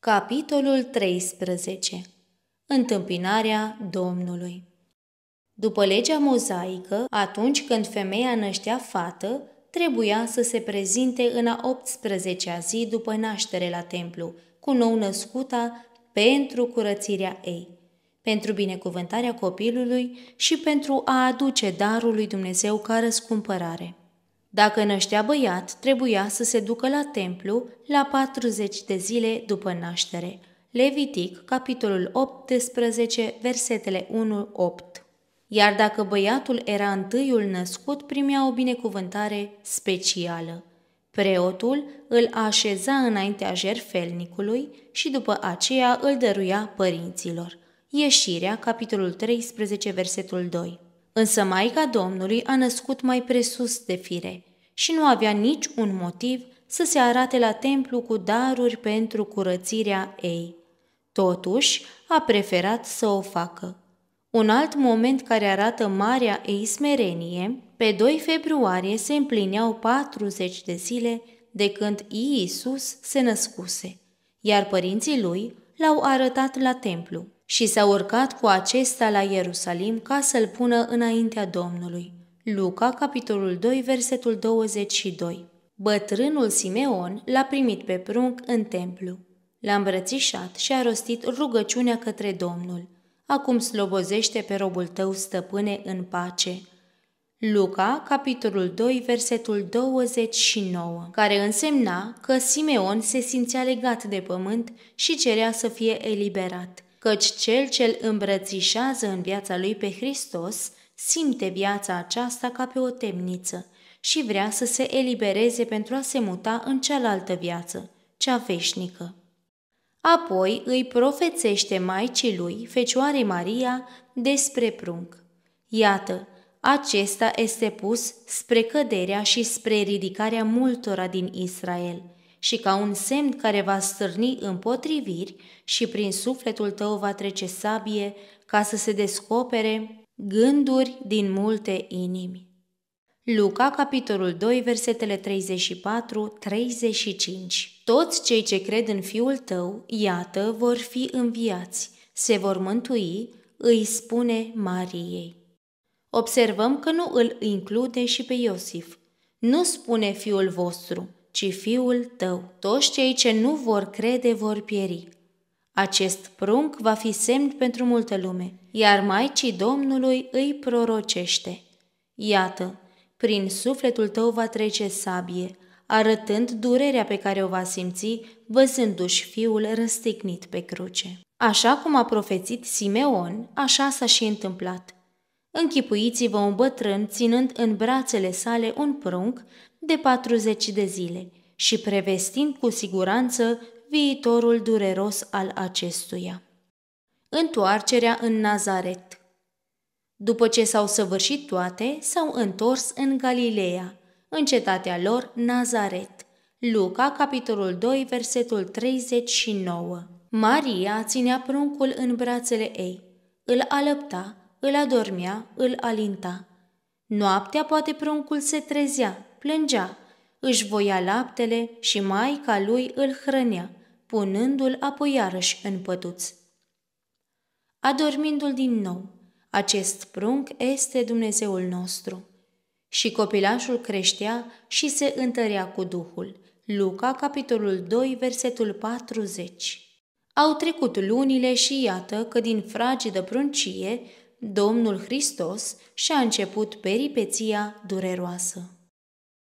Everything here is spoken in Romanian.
Capitolul 13. Întâmpinarea Domnului După legea mozaică, atunci când femeia năștea fată, trebuia să se prezinte în a 18-a zi după naștere la templu, cu nou născuta pentru curățirea ei, pentru binecuvântarea copilului și pentru a aduce darul lui Dumnezeu ca răscumpărare. Dacă năștea băiat, trebuia să se ducă la templu la 40 de zile după naștere. Levitic, capitolul 18, versetele 1-8. Iar dacă băiatul era întâiul născut, primea o binecuvântare specială. Preotul îl așeza înaintea jerfelnicului și după aceea îl dăruia părinților. Ieșirea, capitolul 13, versetul 2. Însă Maica Domnului a născut mai presus de fire și nu avea nici un motiv să se arate la templu cu daruri pentru curățirea ei. Totuși, a preferat să o facă. Un alt moment care arată marea ei smerenie, pe 2 februarie se împlineau 40 de zile de când Iisus se născuse, iar părinții lui l-au arătat la templu și s-a urcat cu acesta la Ierusalim ca să-l pună înaintea Domnului. Luca, capitolul 2, versetul 22. Bătrânul Simeon l-a primit pe prunc în templu. L-a îmbrățișat și a rostit rugăciunea către Domnul. Acum slobozește pe robul tău, stăpâne, în pace. Luca, capitolul 2, versetul 29, care însemna că Simeon se simțea legat de pământ și cerea să fie eliberat căci cel ce îl îmbrățișează în viața lui pe Hristos simte viața aceasta ca pe o temniță și vrea să se elibereze pentru a se muta în cealaltă viață, cea veșnică. Apoi îi profețește Maicii lui, Fecioarei Maria, despre prunc. Iată, acesta este pus spre căderea și spre ridicarea multora din Israel – și ca un semn care va stârni împotriviri și prin sufletul tău va trece sabie ca să se descopere gânduri din multe inimi. Luca, capitolul 2, versetele 34-35 Toți cei ce cred în Fiul tău, iată, vor fi înviați, se vor mântui, îi spune Mariei. Observăm că nu îl include și pe Iosif. Nu spune fiul vostru, ci fiul tău. Toți cei ce nu vor crede vor pieri. Acest prunc va fi semn pentru multă lume, iar Maicii Domnului îi prorocește. Iată, prin sufletul tău va trece sabie, arătând durerea pe care o va simți văzându-și fiul răstignit pe cruce. Așa cum a profețit Simeon, așa s-a și întâmplat. Închipuiți-vă un bătrân ținând în brațele sale un prunc de 40 de zile și prevestind cu siguranță viitorul dureros al acestuia. Întoarcerea în Nazaret După ce s-au săvârșit toate, s-au întors în Galileea, în cetatea lor Nazaret. Luca, capitolul 2, versetul 39 Maria ținea pruncul în brațele ei, îl alăpta îl adormea, îl alinta. Noaptea poate pruncul se trezea, plângea, își voia laptele și maica lui îl hrănea, punându-l apoi iarăși în pătuț. Adormindu-l din nou, acest prunc este Dumnezeul nostru. Și copilașul creștea și se întărea cu Duhul. Luca, capitolul 2, versetul 40. Au trecut lunile și iată că din fragidă pruncie Domnul Hristos și-a început peripeția dureroasă.